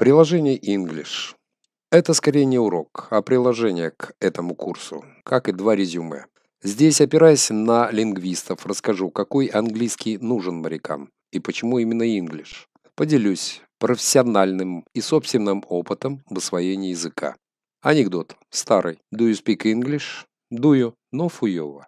Приложение English. Это скорее не урок, а приложение к этому курсу, как и два резюме. Здесь, опираясь на лингвистов, расскажу, какой английский нужен морякам и почему именно English. Поделюсь профессиональным и собственным опытом в освоении языка. Анекдот. Старый. Do you speak English? Дую, но фуёво.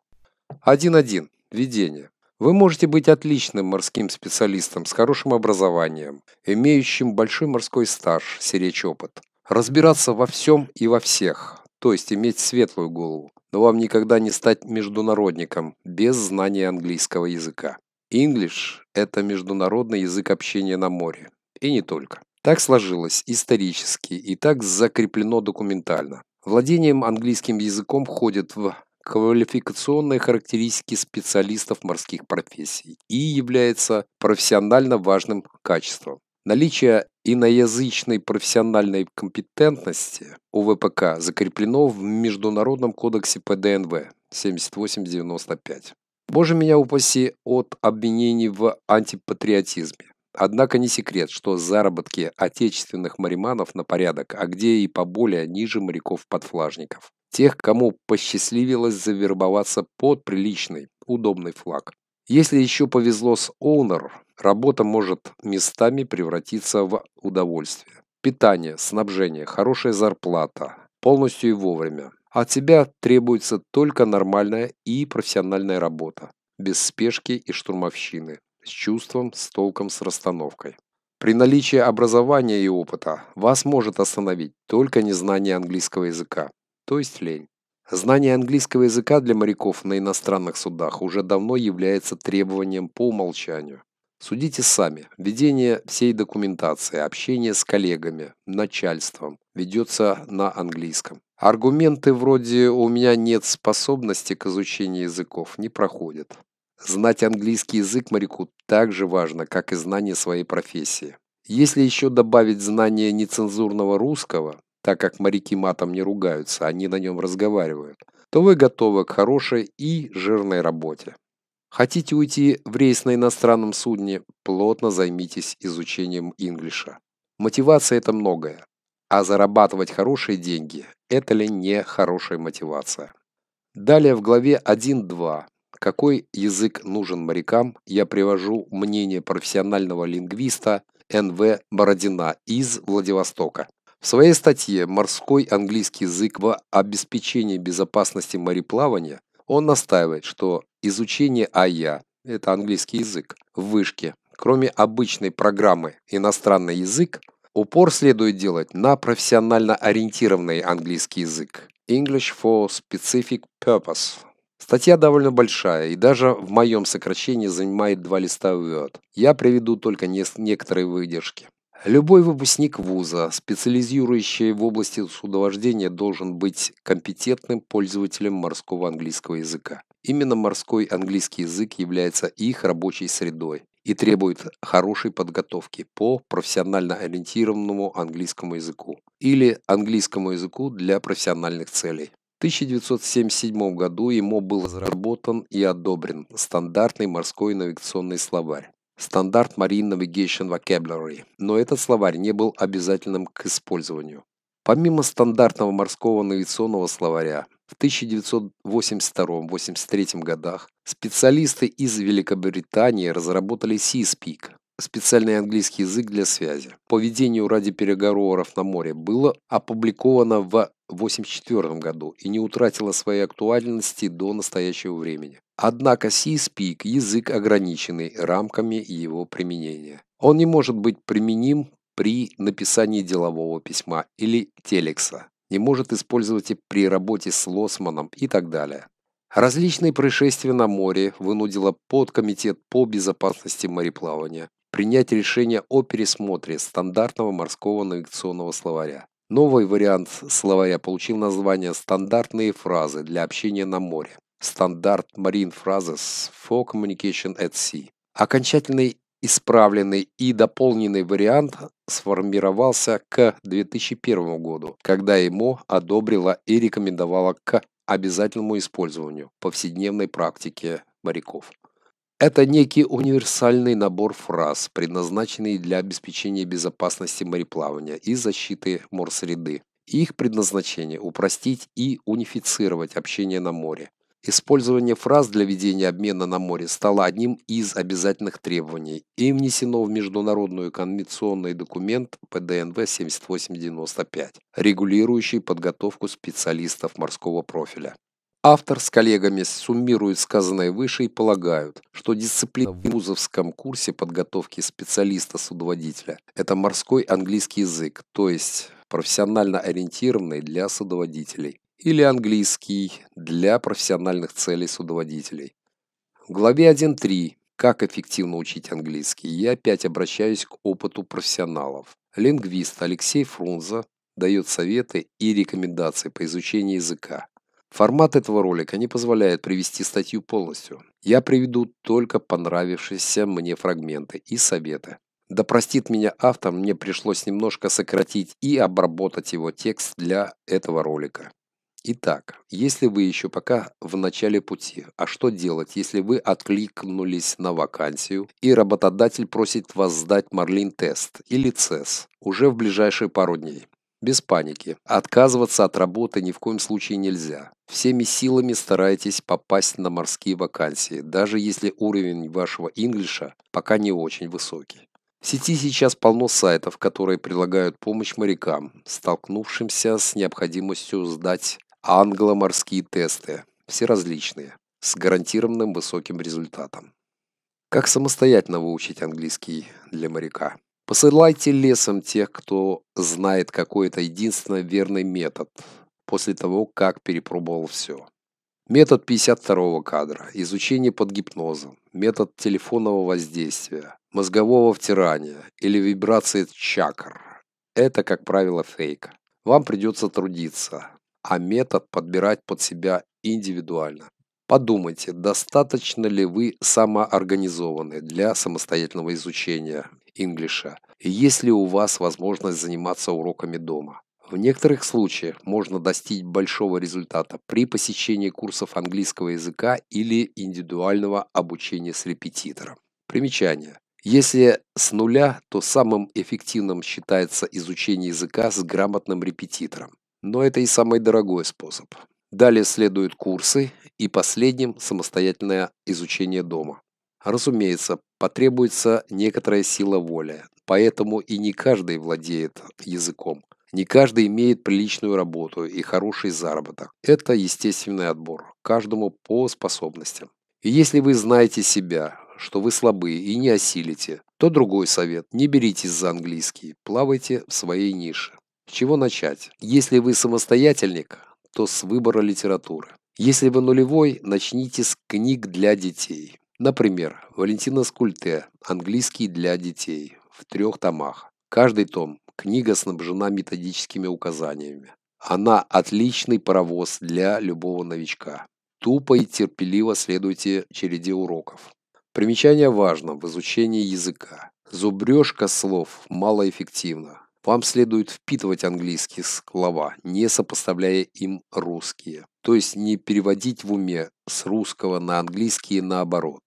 1-1. Видение. Вы можете быть отличным морским специалистом с хорошим образованием, имеющим большой морской стаж, серечь опыт. Разбираться во всем и во всех, то есть иметь светлую голову, но вам никогда не стать международником без знания английского языка. English – это международный язык общения на море. И не только. Так сложилось исторически и так закреплено документально. Владением английским языком входит в квалификационные характеристики специалистов морских профессий и является профессионально важным качеством. Наличие иноязычной профессиональной компетентности у ВПК закреплено в Международном кодексе ПДНВ 7895. Боже меня упаси от обвинений в антипатриотизме. Однако не секрет, что заработки отечественных мариманов на порядок, а где и поболее ниже моряков-подфлажников. Тех, кому посчастливилось завербоваться под приличный, удобный флаг. Если еще повезло с оунер, работа может местами превратиться в удовольствие. Питание, снабжение, хорошая зарплата, полностью и вовремя. От тебя требуется только нормальная и профессиональная работа, без спешки и штурмовщины с чувством, с толком, с расстановкой. При наличии образования и опыта вас может остановить только незнание английского языка, то есть лень. Знание английского языка для моряков на иностранных судах уже давно является требованием по умолчанию. Судите сами. Ведение всей документации, общение с коллегами, начальством ведется на английском. Аргументы вроде «у меня нет способности к изучению языков» не проходят. Знать английский язык моряку так же важно, как и знание своей профессии. Если еще добавить знание нецензурного русского, так как моряки матом не ругаются, они на нем разговаривают, то вы готовы к хорошей и жирной работе. Хотите уйти в рейс на иностранном судне, плотно займитесь изучением инглиша. Мотивация – это многое, а зарабатывать хорошие деньги – это ли не хорошая мотивация? Далее в главе 1.2 какой язык нужен морякам, я привожу мнение профессионального лингвиста НВ Бородина из Владивостока. В своей статье «Морской английский язык в обеспечении безопасности мореплавания» он настаивает, что изучение АЯ – это английский язык, в вышке, кроме обычной программы «Иностранный язык», упор следует делать на профессионально ориентированный английский язык – English for Specific Purpose – Статья довольно большая и даже в моем сокращении занимает два листа вёд. Я приведу только некоторые выдержки. Любой выпускник вуза, специализирующий в области судовождения, должен быть компетентным пользователем морского английского языка. Именно морской английский язык является их рабочей средой и требует хорошей подготовки по профессионально ориентированному английскому языку или английскому языку для профессиональных целей. 1977 году ему был разработан и одобрен стандартный морской навигационный словарь стандарт Marine Navigation Vocabulary, но этот словарь не был обязательным к использованию. Помимо стандартного морского навигационного словаря, в 1982-83 годах специалисты из Великобритании разработали Speak, специальный английский язык для связи. По ведению ради переговоров на море было опубликовано в 1984 году и не утратила своей актуальности до настоящего времени. Однако C-Speak – язык, ограниченный рамками его применения. Он не может быть применим при написании делового письма или телекса, не может использовать и при работе с лосманом и так далее. Различные происшествия на море вынудило подкомитет по безопасности мореплавания принять решение о пересмотре стандартного морского навигационного словаря. Новый вариант словаря получил название «Стандартные фразы для общения на море» «Standard Marine Phrases for Communication at Sea». Окончательный исправленный и дополненный вариант сформировался к 2001 году, когда ему одобрила и рекомендовала к обязательному использованию в повседневной практике моряков. Это некий универсальный набор фраз, предназначенный для обеспечения безопасности мореплавания и защиты морсреды. Их предназначение – упростить и унифицировать общение на море. Использование фраз для ведения обмена на море стало одним из обязательных требований и внесено в Международную конвенционный документ ПДНВ 7895, регулирующий подготовку специалистов морского профиля. Автор с коллегами суммирует сказанное выше и полагают, что дисциплина в вузовском курсе подготовки специалиста-судоводителя – это морской английский язык, то есть профессионально ориентированный для судоводителей, или английский для профессиональных целей судоводителей. В главе 1.3 «Как эффективно учить английский» я опять обращаюсь к опыту профессионалов. Лингвист Алексей Фрунзе дает советы и рекомендации по изучению языка. Формат этого ролика не позволяет привести статью полностью. Я приведу только понравившиеся мне фрагменты и советы. Да простит меня автор, мне пришлось немножко сократить и обработать его текст для этого ролика. Итак, если вы еще пока в начале пути, а что делать, если вы откликнулись на вакансию и работодатель просит вас сдать Марлин тест или ЦЕС уже в ближайшие пару дней? без паники. Отказываться от работы ни в коем случае нельзя. Всеми силами старайтесь попасть на морские вакансии, даже если уровень вашего инглиша пока не очень высокий. В сети сейчас полно сайтов, которые предлагают помощь морякам, столкнувшимся с необходимостью сдать англоморские тесты, все различные, с гарантированным высоким результатом. Как самостоятельно выучить английский для моряка? Посылайте лесом тех, кто знает какой-то единственно верный метод после того, как перепробовал все. Метод 52 кадра, изучение под гипнозом, метод телефонного воздействия, мозгового втирания или вибрации чакр. Это, как правило, фейк. Вам придется трудиться, а метод подбирать под себя индивидуально. Подумайте, достаточно ли вы самоорганизованы для самостоятельного изучения инглиша, если у вас возможность заниматься уроками дома. В некоторых случаях можно достичь большого результата при посещении курсов английского языка или индивидуального обучения с репетитором. Примечание. Если с нуля, то самым эффективным считается изучение языка с грамотным репетитором. Но это и самый дорогой способ. Далее следуют курсы и последним самостоятельное изучение дома. Разумеется, потребуется некоторая сила воли, поэтому и не каждый владеет языком. Не каждый имеет приличную работу и хороший заработок. Это естественный отбор, каждому по способностям. И если вы знаете себя, что вы слабы и не осилите, то другой совет – не беритесь за английский, плавайте в своей нише. С чего начать? Если вы самостоятельник, то с выбора литературы. Если вы нулевой, начните с книг для детей. Например, Валентина Скульте «Английский для детей» в трех томах. Каждый том – книга снабжена методическими указаниями. Она – отличный паровоз для любого новичка. Тупо и терпеливо следуйте череде уроков. Примечание важно в изучении языка. Зубрежка слов малоэффективна. Вам следует впитывать английские слова, не сопоставляя им русские. То есть не переводить в уме с русского на английский наоборот.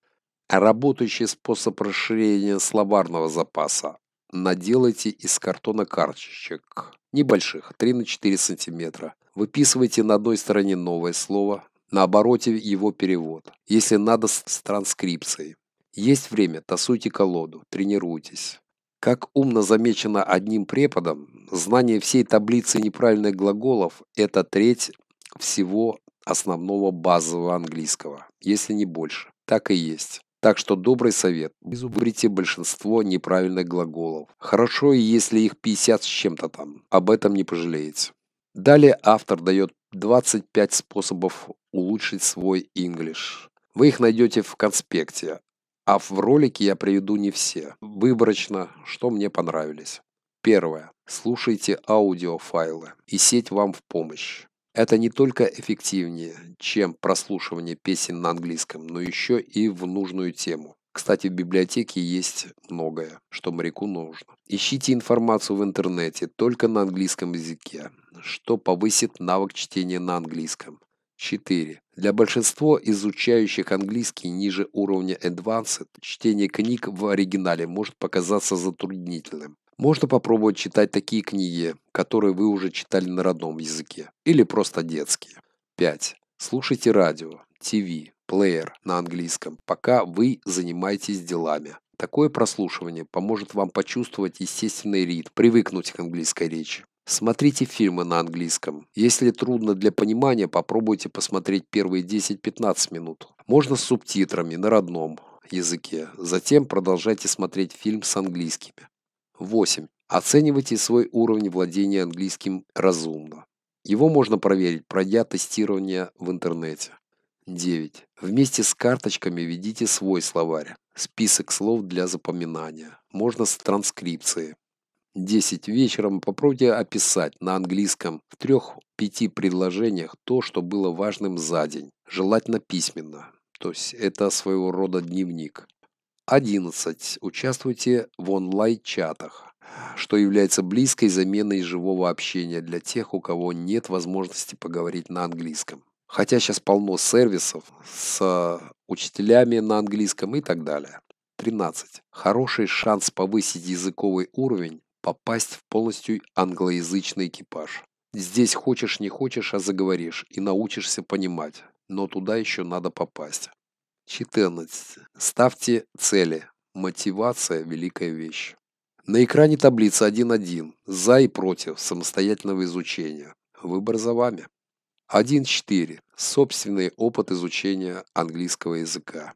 А работающий способ расширения словарного запаса. Наделайте из картона карточек, небольших, 3 на 4 см. Выписывайте на одной стороне новое слово, на обороте его перевод, если надо с транскрипцией. Есть время, тасуйте колоду, тренируйтесь. Как умно замечено одним преподом, знание всей таблицы неправильных глаголов – это треть всего основного базового английского, если не больше. Так и есть. Так что добрый совет. Изубрите большинство неправильных глаголов. Хорошо, если их 50 с чем-то там. Об этом не пожалеете. Далее автор дает 25 способов улучшить свой English. Вы их найдете в конспекте, а в ролике я приведу не все. Выборочно, что мне понравились. Первое. Слушайте аудиофайлы, и сеть вам в помощь. Это не только эффективнее, чем прослушивание песен на английском, но еще и в нужную тему. Кстати, в библиотеке есть многое, что моряку нужно. Ищите информацию в интернете только на английском языке, что повысит навык чтения на английском. 4. Для большинства изучающих английский ниже уровня Advanced, чтение книг в оригинале может показаться затруднительным. Можно попробовать читать такие книги, которые вы уже читали на родном языке, или просто детские. 5. Слушайте радио, ТВ, плеер на английском, пока вы занимаетесь делами. Такое прослушивание поможет вам почувствовать естественный ритм, привыкнуть к английской речи. Смотрите фильмы на английском. Если трудно для понимания, попробуйте посмотреть первые 10-15 минут. Можно с субтитрами на родном языке. Затем продолжайте смотреть фильм с английскими. 8. Оценивайте свой уровень владения английским разумно. Его можно проверить, пройдя тестирование в интернете. 9. Вместе с карточками введите свой словарь. Список слов для запоминания. Можно с транскрипцией. 10 вечером попробуйте описать на английском в трех-пяти предложениях то, что было важным за день, желательно письменно. То есть это своего рода дневник. 11. Участвуйте в онлайн-чатах, что является близкой заменой живого общения для тех, у кого нет возможности поговорить на английском. Хотя сейчас полно сервисов с учителями на английском и так далее. 13. Хороший шанс повысить языковый уровень – попасть в полностью англоязычный экипаж. Здесь хочешь не хочешь, а заговоришь и научишься понимать, но туда еще надо попасть. 14. Ставьте цели. Мотивация – великая вещь. На экране таблица 1.1. За и против самостоятельного изучения. Выбор за вами. 1.4. Собственный опыт изучения английского языка.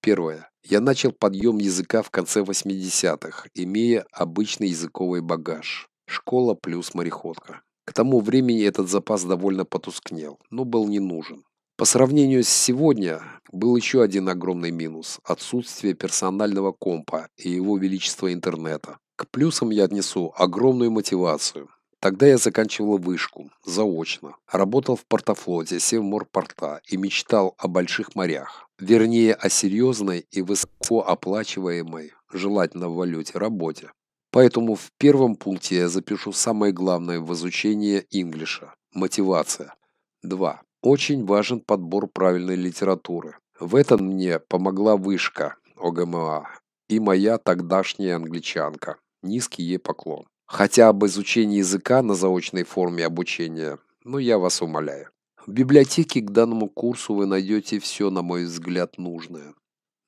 Первое. Я начал подъем языка в конце 80-х, имея обычный языковый багаж. Школа плюс мореходка. К тому времени этот запас довольно потускнел, но был не нужен. По сравнению с сегодня, был еще один огромный минус – отсутствие персонального компа и его величества интернета. К плюсам я отнесу огромную мотивацию. Тогда я заканчивал вышку, заочно. Работал в портофлоте Севморпорта и мечтал о больших морях. Вернее, о серьезной и высокооплачиваемой, желательно в валюте, работе. Поэтому в первом пункте я запишу самое главное в изучении инглиша – мотивация. 2. Очень важен подбор правильной литературы. В этом мне помогла вышка ОГМА и моя тогдашняя англичанка. Низкий ей поклон. Хотя об изучении языка на заочной форме обучения, Но ну, я вас умоляю. В библиотеке к данному курсу вы найдете все, на мой взгляд, нужное.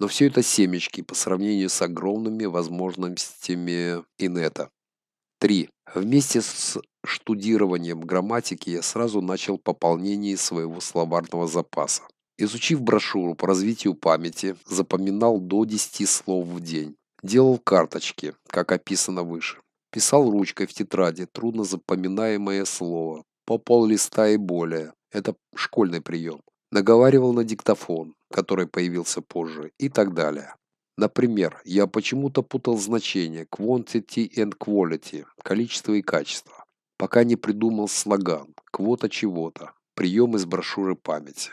Но все это семечки по сравнению с огромными возможностями инета. 3. Вместе с штудированием грамматики я сразу начал пополнение своего словарного запаса. Изучив брошюру по развитию памяти, запоминал до 10 слов в день. Делал карточки, как описано выше. Писал ручкой в тетради трудно запоминаемое слово. По пол листа и более. Это школьный прием. Наговаривал на диктофон, который появился позже и так далее. Например, я почему-то путал значения quantity and quality, количество и качество, пока не придумал слоган «квота чего-то», прием из брошюры памяти.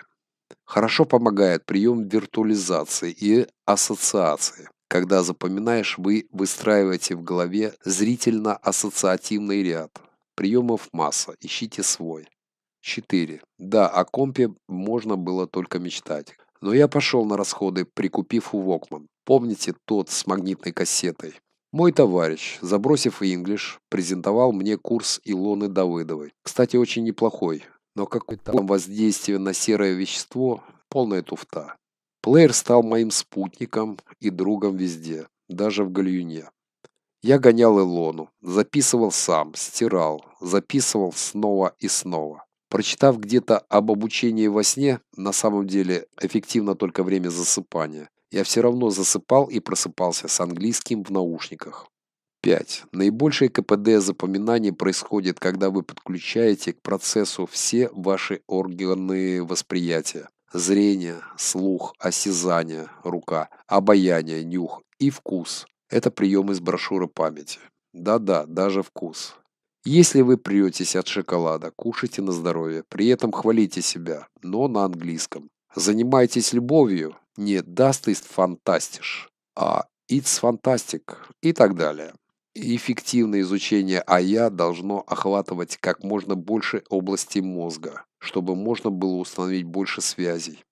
Хорошо помогает прием виртуализации и ассоциации, когда запоминаешь, вы выстраиваете в голове зрительно-ассоциативный ряд. Приемов масса, ищите свой. 4. Да, о компе можно было только мечтать. Но я пошел на расходы, прикупив у Walkman. Помните тот с магнитной кассетой? Мой товарищ, забросив English, презентовал мне курс Илоны Давыдовой. Кстати, очень неплохой, но какое-то воздействие на серое вещество – полная туфта. Плеер стал моим спутником и другом везде, даже в гальюне. Я гонял Илону, записывал сам, стирал, записывал снова и снова. Прочитав где-то об обучении во сне, на самом деле эффективно только время засыпания, я все равно засыпал и просыпался с английским в наушниках. 5. Наибольшее КПД запоминаний происходит, когда вы подключаете к процессу все ваши органы восприятия. Зрение, слух, осязание, рука, обоняние, нюх и вкус. Это прием из брошюры памяти. Да-да, даже вкус. Если вы претесь от шоколада, кушайте на здоровье, при этом хвалите себя, но на английском. Занимайтесь любовью, не «Dust is fantastic», а «It's fantastic» и так далее. Эффективное изучение АЯ должно охватывать как можно больше областей мозга, чтобы можно было установить больше связей.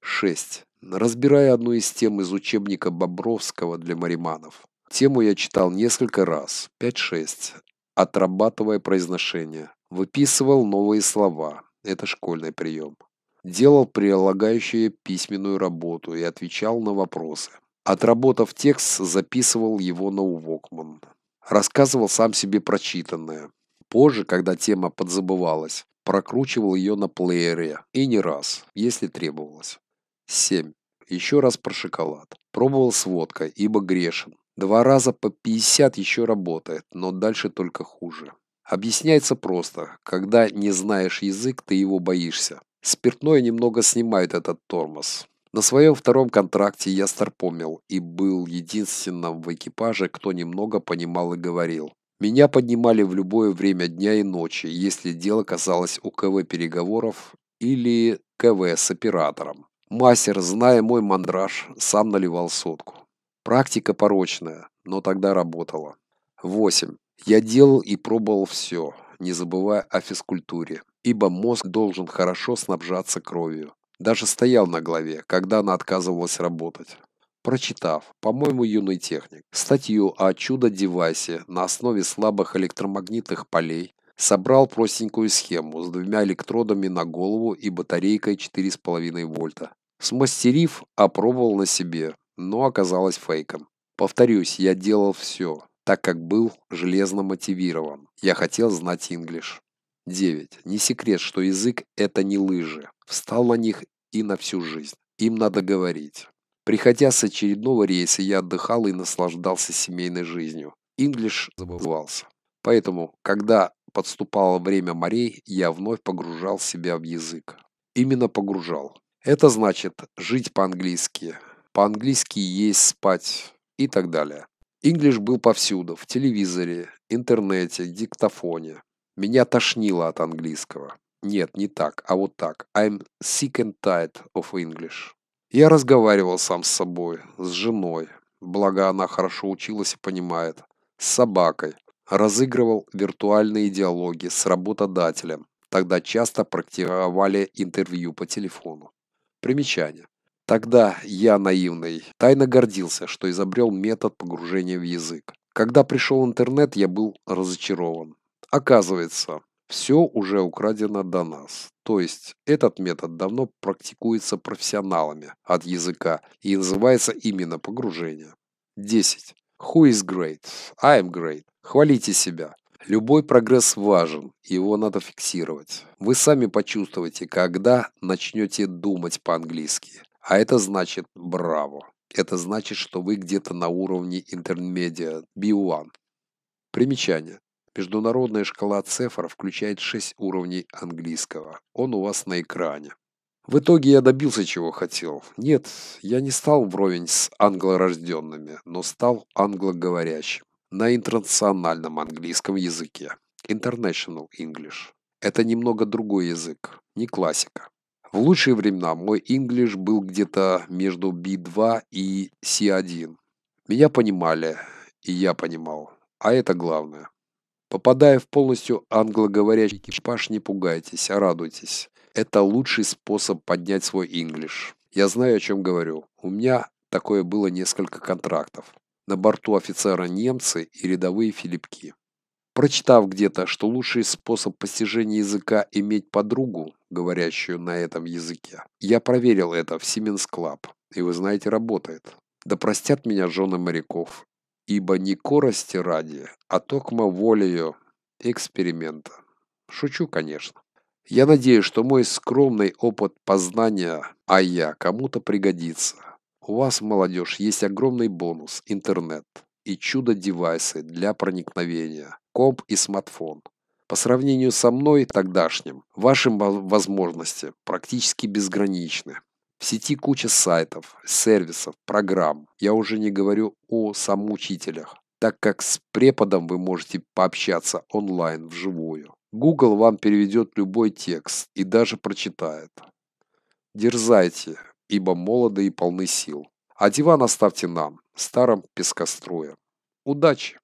6. Разбирая одну из тем из учебника Бобровского для мариманов. Тему я читал несколько раз, 5-6, отрабатывая произношение. Выписывал новые слова. Это школьный прием. Делал прилагающую письменную работу и отвечал на вопросы. Отработав текст, записывал его на Увокман. Рассказывал сам себе прочитанное. Позже, когда тема подзабывалась, прокручивал ее на плеере. И не раз, если требовалось. 7. Еще раз про шоколад. Пробовал с водкой, ибо грешен. Два раза по 50 еще работает, но дальше только хуже. Объясняется просто. Когда не знаешь язык, ты его боишься. Спиртное немного снимает этот тормоз. На своем втором контракте я старпомил и был единственным в экипаже, кто немного понимал и говорил. Меня поднимали в любое время дня и ночи, если дело касалось УКВ переговоров или КВ с оператором. Мастер, зная мой мандраж, сам наливал сотку. Практика порочная, но тогда работала. 8. Я делал и пробовал все, не забывая о физкультуре, ибо мозг должен хорошо снабжаться кровью. Даже стоял на голове, когда она отказывалась работать. Прочитав, по-моему, юный техник, статью о чудо-девайсе на основе слабых электромагнитных полей, собрал простенькую схему с двумя электродами на голову и батарейкой 4,5 вольта. Смастерив, опробовал на себе, но оказалось фейком. Повторюсь, я делал все, так как был железно мотивирован. Я хотел знать инглиш. 9. Не секрет, что язык – это не лыжи. Встал на них и на всю жизнь. Им надо говорить. Приходя с очередного рейса, я отдыхал и наслаждался семейной жизнью. Инглиш забывался. Поэтому, когда подступало время морей, я вновь погружал себя в язык. Именно погружал. Это значит жить по-английски – по-английски есть спать и так далее. Инглиш был повсюду, в телевизоре, интернете, диктофоне. Меня тошнило от английского. Нет, не так, а вот так. I'm sick and tired of English. Я разговаривал сам с собой, с женой, благо она хорошо училась и понимает, с собакой. Разыгрывал виртуальные диалоги с работодателем. Тогда часто практиковали интервью по телефону. Примечание. Тогда я, наивный, тайно гордился, что изобрел метод погружения в язык. Когда пришел интернет, я был разочарован. Оказывается, все уже украдено до нас. То есть этот метод давно практикуется профессионалами от языка и называется именно погружение. 10. Who is great? I am great. Хвалите себя. Любой прогресс важен, его надо фиксировать. Вы сами почувствуете, когда начнете думать по-английски. А это значит браво. Это значит, что вы где-то на уровне intermediate B1. Примечание. Международная шкала цифр включает 6 уровней английского. Он у вас на экране. В итоге я добился чего хотел. Нет, я не стал вровень с англорожденными, но стал англоговорящим на интернациональном английском языке. International English. Это немного другой язык, не классика. В лучшие времена мой инглиш был где-то между B2 и C1. Меня понимали, и я понимал. А это главное. Попадая в полностью англоговорящий экипаж, не пугайтесь, а радуйтесь. Это лучший способ поднять свой инглиш. Я знаю, о чем говорю. У меня такое было несколько контрактов. На борту офицера немцы и рядовые филипки. Прочитав где-то, что лучший способ постижения языка – иметь подругу, говорящую на этом языке. Я проверил это в Siemens Club, и вы знаете, работает. Да простят меня жены моряков, ибо не корости ради, а токмо волею эксперимента. Шучу, конечно. Я надеюсь, что мой скромный опыт познания а я кому-то пригодится. У вас, молодежь, есть огромный бонус – интернет и чудо-девайсы для проникновения – комп и смартфон. По сравнению со мной, тогдашним, ваши возможности практически безграничны. В сети куча сайтов, сервисов, программ. Я уже не говорю о самоучителях, так как с преподом вы можете пообщаться онлайн вживую. Google вам переведет любой текст и даже прочитает. Дерзайте, ибо молоды и полны сил. А диван оставьте нам, старом пескостроем. Удачи!